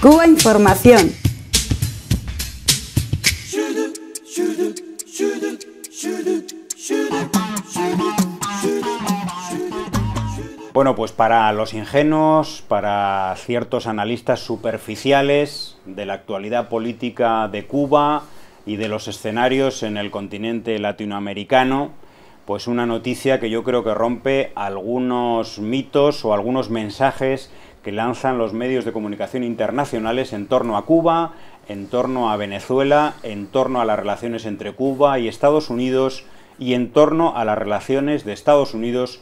Cuba Información. Bueno, pues para los ingenuos, para ciertos analistas superficiales de la actualidad política de Cuba y de los escenarios en el continente latinoamericano, pues una noticia que yo creo que rompe algunos mitos o algunos mensajes lanzan los medios de comunicación internacionales en torno a Cuba, en torno a Venezuela, en torno a las relaciones entre Cuba y Estados Unidos y en torno a las relaciones de Estados Unidos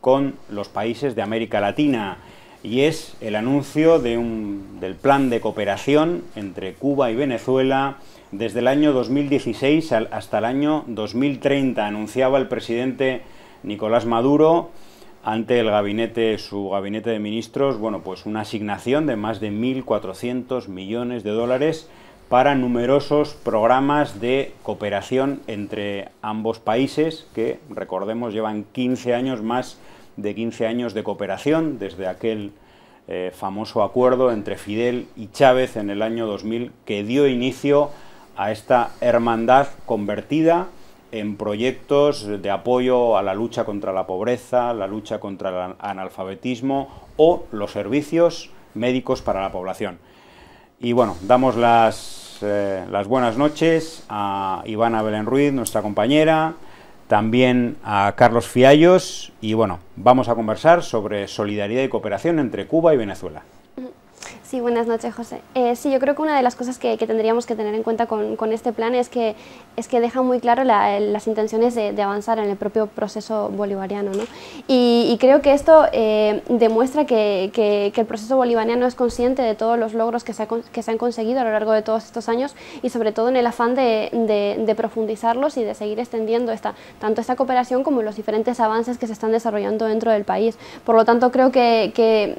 con los países de América Latina. Y es el anuncio del plan de cooperación entre Cuba y Venezuela desde el año 2016 hasta el año 2030. Anunciaba el presidente Nicolás Maduro ante el gabinete, su gabinete de ministros, bueno, pues una asignación de más de 1.400 millones de dólares para numerosos programas de cooperación entre ambos países que, recordemos, llevan 15 años más de 15 años de cooperación desde aquel eh, famoso acuerdo entre Fidel y Chávez en el año 2000 que dio inicio a esta hermandad convertida en proyectos de apoyo a la lucha contra la pobreza, la lucha contra el analfabetismo o los servicios médicos para la población. Y bueno, damos eh, las, buenas noches a Ivana Belén Ruiz, nuestra compañera, también a Carlos Fiallos y bueno, vamos a conversar sobre solidaridad y cooperación entre Cuba y Venezuela. Sí, buenas noches, José. Eh, sí, yo creo que una de las cosas que, tendríamos que tener en cuenta con, este plan es que, es que deja muy claro las intenciones de, avanzar en el propio proceso bolivariano. ¿no? Y, creo que esto eh, demuestra que, el proceso bolivariano es consciente de todos los logros que se, que se han conseguido a lo largo de todos estos años y sobre todo en el afán de, profundizarlos y de seguir extendiendo esta, tanto esta cooperación como los diferentes avances que se están desarrollando dentro del país. Por lo tanto, creo que,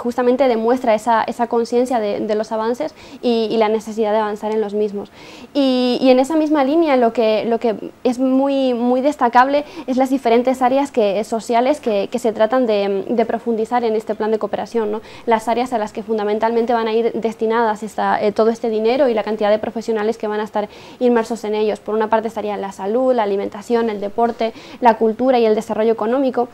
justamente demuestra esa, esa conciencia de, los avances y, la necesidad de avanzar en los mismos. Y, en esa misma línea lo que, lo que es muy, muy destacable es las diferentes áreas que, sociales que, se tratan de, profundizar en este plan de cooperación, ¿no? las áreas a las que fundamentalmente van a ir destinadas esta, eh, todo este dinero y la cantidad de profesionales que van a estar inmersos en ellos. Por una parte estarían la salud, la alimentación, el deporte, la cultura y el desarrollo económico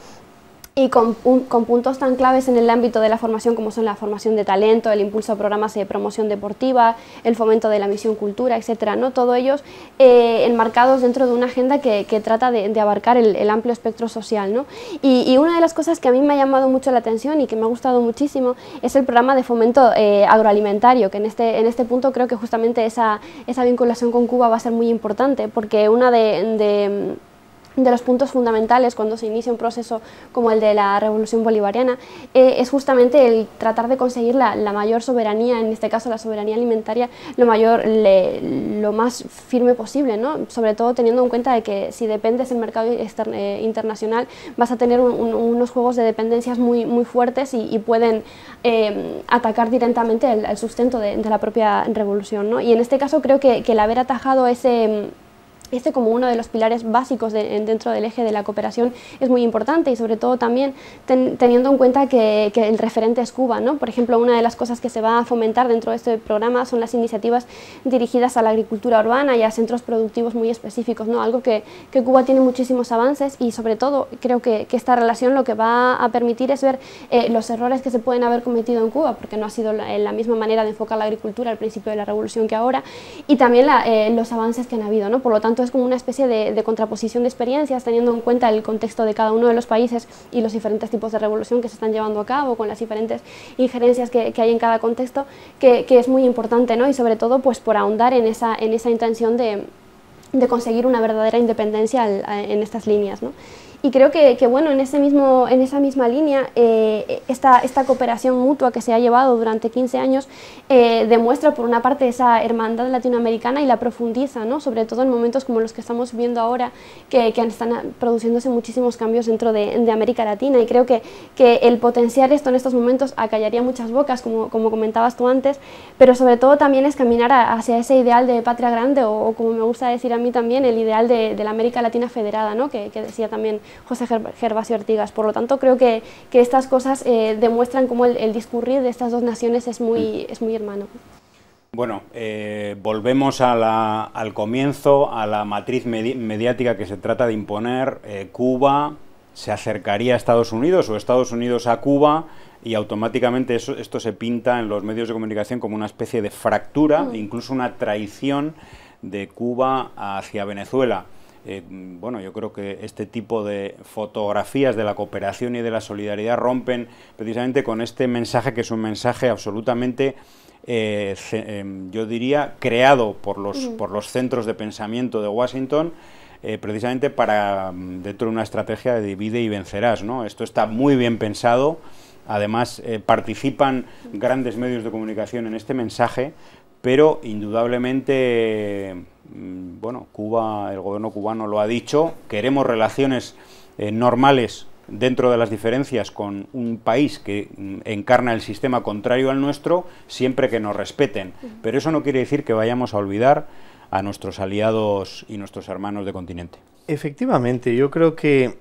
y con, puntos tan claves en el ámbito de la formación como son la formación de talento, el impulso a programas de promoción deportiva, el fomento de la misión cultura, etcétera, ¿no? Todos ellos eh, enmarcados dentro de una agenda que, trata de, abarcar el, amplio espectro social, ¿no? Y, una de las cosas que a mí me ha llamado mucho la atención y que me ha gustado muchísimo es el programa de fomento eh, agroalimentario, que en este, en este punto creo que justamente esa, esa vinculación con Cuba va a ser muy importante, porque una de de los puntos fundamentales cuando se inicia un proceso como el de la revolución bolivariana eh, es justamente el tratar de conseguir la, mayor soberanía, en este caso la soberanía alimentaria, lo, mayor, lo más firme posible, ¿no? sobre todo teniendo en cuenta de que si dependes del mercado eh, internacional vas a tener unos juegos de dependencias muy, muy fuertes y, pueden eh, atacar directamente el, sustento de, la propia revolución. ¿no? Y en este caso creo que el haber atajado ese este como uno de los pilares básicos dentro del eje de la cooperación es muy importante y sobre todo también teniendo en cuenta que, el referente es Cuba. ¿no? Por ejemplo, una de las cosas que se va a fomentar dentro de este programa son las iniciativas dirigidas a la agricultura urbana y a centros productivos muy específicos, ¿no? algo que, Cuba tiene muchísimos avances y sobre todo creo que, esta relación lo que va a permitir es ver eh, los errores que se pueden haber cometido en Cuba, porque no ha sido la, eh, la, misma manera de enfocar la agricultura al principio de la revolución que ahora, y también eh, los avances que han habido. ¿no? Por lo tanto, entonces como una especie de, contraposición de experiencias, teniendo en cuenta el contexto de cada uno de los países y los diferentes tipos de revolución que se están llevando a cabo, con las diferentes injerencias que, hay en cada contexto, que, es muy importante, ¿no? Y sobre todo, pues por ahondar en esa, intención de, conseguir una verdadera independencia en estas líneas, ¿no? Y creo que, bueno, en, ese mismo, en esa misma línea, eh, esta, cooperación mutua que se ha llevado durante 15 años eh, demuestra, por una parte, esa hermandad latinoamericana y la profundiza, ¿no? sobre todo en momentos como los que estamos viendo ahora, que, están produciéndose muchísimos cambios dentro de, América Latina. Y creo que, que, el potenciar esto en estos momentos acallaría muchas bocas, como, como comentabas tú antes, pero sobre todo también es caminar hacia ese ideal de patria grande, o, como me gusta decir a mí también, el ideal de, la América Latina federada, ¿no? que decía también José Gervasio Ortigas. Por lo tanto, creo que, estas cosas eh, demuestran cómo el, discurrir de estas dos naciones es muy, mm. hermano. Bueno, eh, volvemos al comienzo, a la matriz mediática que se trata de imponer. Eh, Cuba se acercaría a Estados Unidos o Estados Unidos a Cuba y automáticamente eso, esto se pinta en los medios de comunicación como una especie de fractura, mm. incluso una traición de Cuba hacia Venezuela. Eh, bueno, yo creo que este tipo de fotografías de la cooperación y de la solidaridad rompen precisamente con este mensaje que es un mensaje absolutamente, eh, eh, yo diría, creado por los, por los centros de pensamiento de Washington. precisamente para mm, dentro de una estrategia de divide y vencerás, ¿no? Esto está muy bien pensado. Además participan grandes medios de comunicación en este mensaje, pero indudablemente Mm, bueno, Cuba, el gobierno cubano lo ha dicho, queremos relaciones eh, normales dentro de las diferencias con un país que mm, encarna el sistema contrario al nuestro, siempre que nos respeten. Pero eso no quiere decir que vayamos a olvidar a nuestros aliados y nuestros hermanos de continente. Efectivamente, yo creo que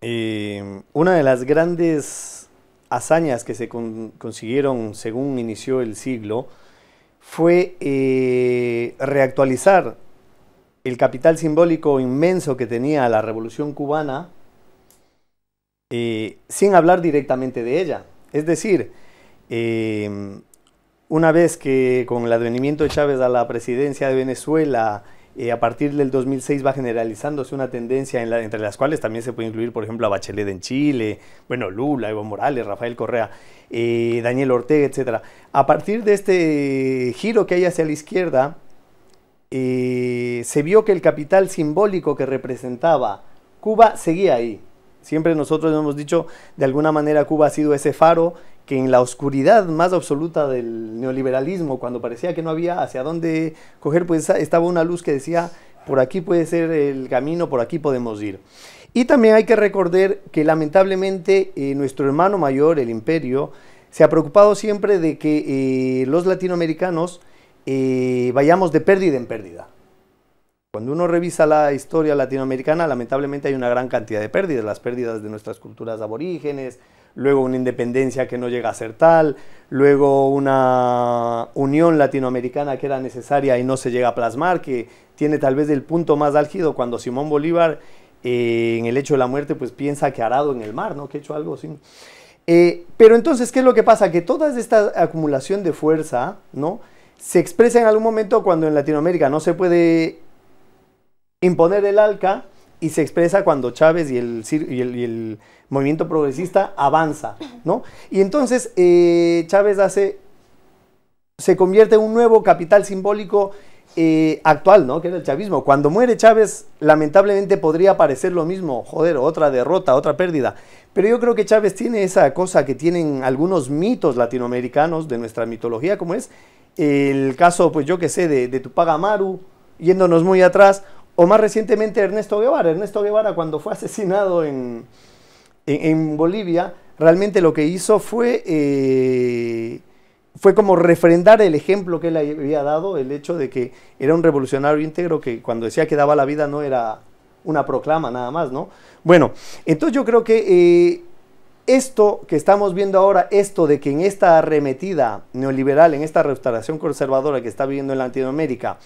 eh, una de las grandes hazañas que se consiguieron según inició el siglo, fue eh, reactualizar el capital simbólico inmenso que tenía la revolución cubana eh, sin hablar directamente de ella. Es decir, eh, una vez que con el advenimiento de Chávez a la presidencia de Venezuela, eh, a partir del 2006 va generalizándose una tendencia entre las cuales también se puede incluir, por ejemplo, a Bachelet en Chile, bueno, Lula, Evo Morales, Rafael Correa, eh, Daniel Ortega, etc. A partir de este giro que hay hacia la izquierda, eh, se vio que el capital simbólico que representaba Cuba seguía ahí. Siempre nosotros hemos dicho, de alguna manera Cuba ha sido ese faro que en la oscuridad más absoluta del neoliberalismo, cuando parecía que no había hacia dónde coger, pues estaba una luz que decía, por aquí puede ser el camino, por aquí podemos ir. Y también hay que recordar que lamentablemente eh, nuestro hermano mayor, el imperio, se ha preocupado siempre de que eh, los latinoamericanos eh, vayamos de pérdida en pérdida. Cuando uno revisa la historia latinoamericana, lamentablemente hay una gran cantidad de pérdidas, las pérdidas de nuestras culturas aborígenes, luego una independencia que no llega a ser tal, luego una unión latinoamericana que era necesaria y no se llega a plasmar, que tiene tal vez el punto más álgido cuando Simón Bolívar eh, en el hecho de la muerte pues piensa que arado en el mar, ¿no? Que ha hecho algo así. Eh, pero entonces, ¿qué es lo que pasa? Que toda esta acumulación de fuerza, ¿no? Se expresa en algún momento cuando en Latinoamérica no se puede imponer el ALCA, y se expresa cuando Chávez y el, movimiento progresista avanza, ¿no? Y entonces eh, Chávez hace, se convierte en un nuevo capital simbólico eh, actual, ¿no? Que es el chavismo. Cuando muere Chávez, lamentablemente podría parecer lo mismo, joder, otra derrota, otra pérdida. Pero yo creo que Chávez tiene esa cosa que tienen algunos mitos latinoamericanos de nuestra mitología, como es el caso, pues yo qué sé, de, de Tupac Amaru, yéndonos muy atrás, o más recientemente Ernesto Guevara. Ernesto Guevara cuando fue asesinado en, en, Bolivia, realmente lo que hizo fue, eh, fue como refrendar el ejemplo que él había dado, el hecho de que era un revolucionario íntegro que cuando decía que daba la vida no era una proclama nada más, ¿no? Bueno, entonces yo creo que eh, esto que estamos viendo ahora, esto de que en esta arremetida neoliberal, en esta restauración conservadora que está viviendo en Latinoamérica,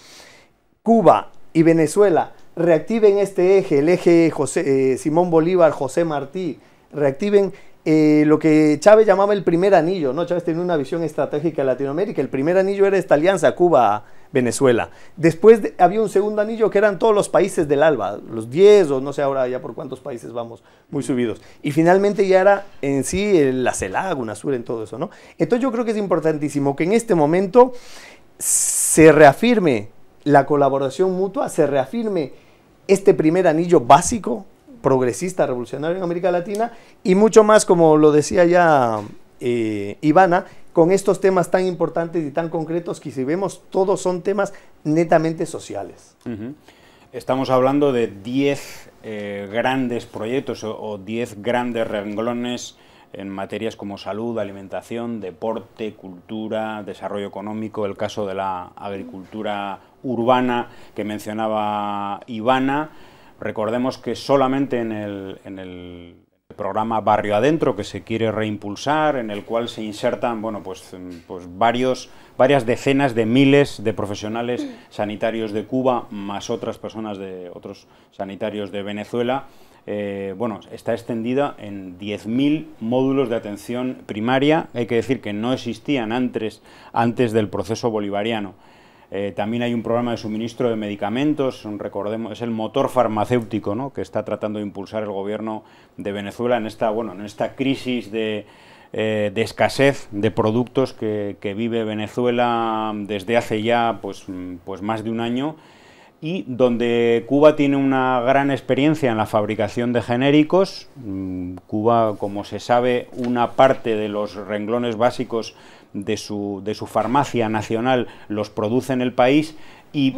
Cuba y Venezuela reactiven este eje, el eje José, eh, Simón Bolívar, José Martí, reactiven eh, lo que Chávez llamaba el primer anillo, ¿no? Chávez tenía una visión estratégica de Latinoamérica, el primer anillo era esta alianza Cuba-Venezuela. Después había un segundo anillo que eran todos los países del ALBA, los 10 o no sé ahora ya por cuántos países vamos muy subidos. Y finalmente ya era en sí la CELAC, UNASUR, en todo eso, ¿no? Entonces yo creo que es importantísimo que en este momento se reafirme la colaboración mutua se reafirme este primer anillo básico progresista revolucionario en América Latina y mucho más, como lo decía ya eh, Ivana, con estos temas tan importantes y tan concretos que si vemos todos son temas netamente sociales. Estamos hablando de 10 eh, grandes proyectos o 10 grandes renglones en materias como salud, alimentación, deporte, cultura, desarrollo económico, el caso de la agricultura urbana que mencionaba Ivana. Recordemos que solamente en el, programa Barrio Adentro que se quiere reimpulsar, en el cual se insertan bueno, pues, pues, varios, varias decenas de miles de profesionales sanitarios de Cuba, más otras personas de otros sanitarios de Venezuela, eh, bueno, está extendida en 10.000 módulos de atención primaria, hay que decir que no existían antes, antes del proceso bolivariano. Eh, también hay un programa de suministro de medicamentos, recordemos, es el motor farmacéutico ¿no? que está tratando de impulsar el gobierno de Venezuela en esta, en esta crisis de, eh, escasez de productos que, vive Venezuela desde hace ya pues, pues, más de un año y donde Cuba tiene una gran experiencia en la fabricación de genéricos. Mm, Cuba, como se sabe, una parte de los renglones básicos de su, farmacia nacional los produce en el país y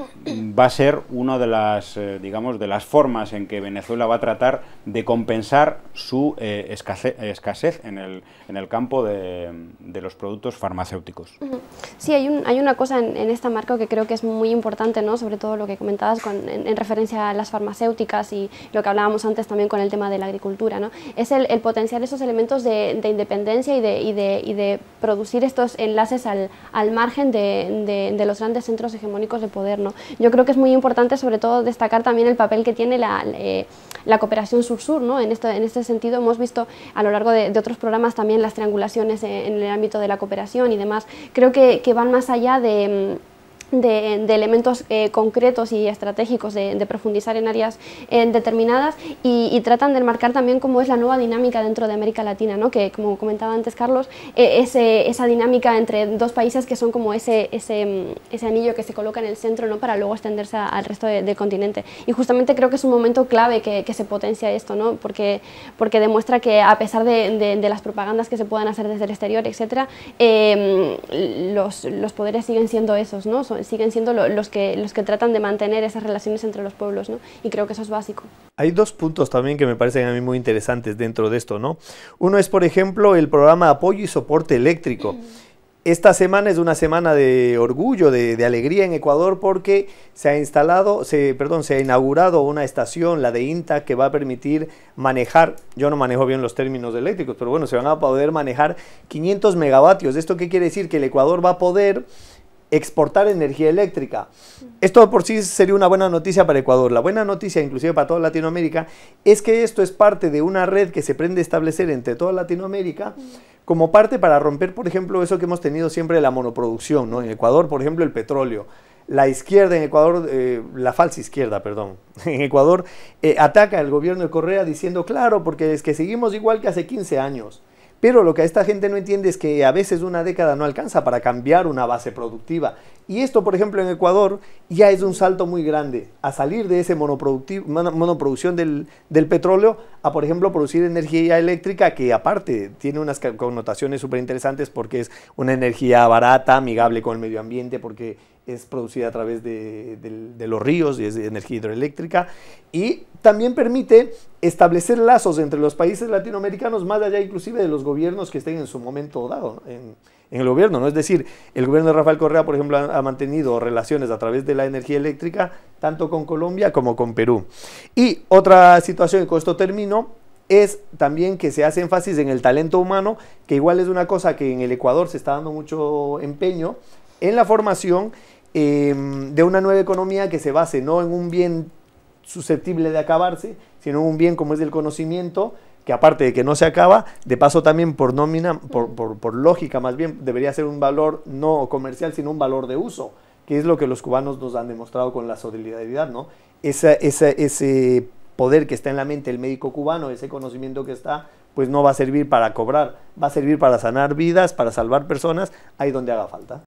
va a ser una de las, eh, digamos, de las formas en que Venezuela va a tratar de compensar su eh, escasez, escasez, en el, en el campo de, de, los productos farmacéuticos. Sí, hay, hay una cosa en, esta marca que creo que es muy importante, ¿no? sobre todo lo que comentabas en, referencia a las farmacéuticas y lo que hablábamos antes también con el tema de la agricultura, ¿no? es el, potenciar esos elementos de, de independencia y de, y de, y de, producir estos enlaces al, al margen de, los grandes centros hegemónicos de poder yo creo que es muy importante, sobre todo, destacar también el papel que tiene la, eh, cooperación sur-sur. ¿no? En, este, en este sentido, hemos visto a lo largo de, otros programas también las triangulaciones en, el ámbito de la cooperación y demás. Creo que van más allá de de, elementos eh, concretos y estratégicos de, profundizar en áreas eh, determinadas y, tratan de marcar también cómo es la nueva dinámica dentro de América Latina, ¿no? que como comentaba antes Carlos, eh, esa dinámica entre dos países que son como ese, ese, mm, ese, anillo que se coloca en el centro ¿no? para luego extenderse al resto del continente. Y justamente creo que es un momento clave que, se potencia esto, ¿no? porque, porque demuestra que a pesar de, las propagandas que se puedan hacer desde el exterior, etc., eh, mm, los, los poderes siguen siendo esos, ¿no? siguen siendo los, que, los que tratan de mantener esas relaciones entre los pueblos, ¿no? Y creo que eso es básico. Hay dos puntos también que me parecen a mí muy interesantes dentro de esto, ¿no? Uno es, por ejemplo, el programa de Apoyo y Soporte Eléctrico. Mm. Esta semana es una semana de orgullo, de, alegría en Ecuador porque se ha instalado, se, perdón, se ha inaugurado una estación, la de INTA, que va a permitir manejar, yo no manejo bien los términos eléctricos, pero bueno, se van a poder manejar 500 megavatios. ¿Esto qué quiere decir? Que el Ecuador va a poder exportar energía eléctrica. Esto por sí sería una buena noticia para Ecuador. La buena noticia, inclusive para toda Latinoamérica, es que esto es parte de una red que se prende a establecer entre toda Latinoamérica como parte para romper, por ejemplo, eso que hemos tenido siempre de la monoproducción. ¿no? En Ecuador, por ejemplo, el petróleo. La izquierda en Ecuador, eh, la falsa izquierda, perdón, en Ecuador eh, ataca al gobierno de Correa diciendo, claro, porque es que seguimos igual que hace 15 años pero lo que esta gente no entiende es que a veces una década no alcanza para cambiar una base productiva. Y esto, por ejemplo, en Ecuador ya es un salto muy grande a salir de esa monoproducción del, petróleo a, por ejemplo, producir energía eléctrica que aparte tiene unas connotaciones súper interesantes porque es una energía barata, amigable con el medio ambiente, porque es producida a través de, de los ríos y es energía hidroeléctrica. Y también permite establecer lazos entre los países latinoamericanos, más allá inclusive de los gobiernos que estén en su momento dado en, el gobierno. ¿no? Es decir, el gobierno de Rafael Correa, por ejemplo, ha, mantenido relaciones a través de la energía eléctrica, tanto con Colombia como con Perú. Y otra situación, y con esto termino, es también que se hace énfasis en el talento humano, que igual es una cosa que en el Ecuador se está dando mucho empeño en la formación em, de una nueva economía que se base no en un bien susceptible de acabarse, sino un bien como es el conocimiento, que aparte de que no se acaba, de paso también por nómina, por, lógica más bien, debería ser un valor no comercial, sino un valor de uso, que es lo que los cubanos nos han demostrado con la solidaridad, ¿no? ese poder que está en la mente del médico cubano, ese conocimiento que está, pues no va a servir para cobrar, va a servir para sanar vidas, para salvar personas, ahí donde haga falta.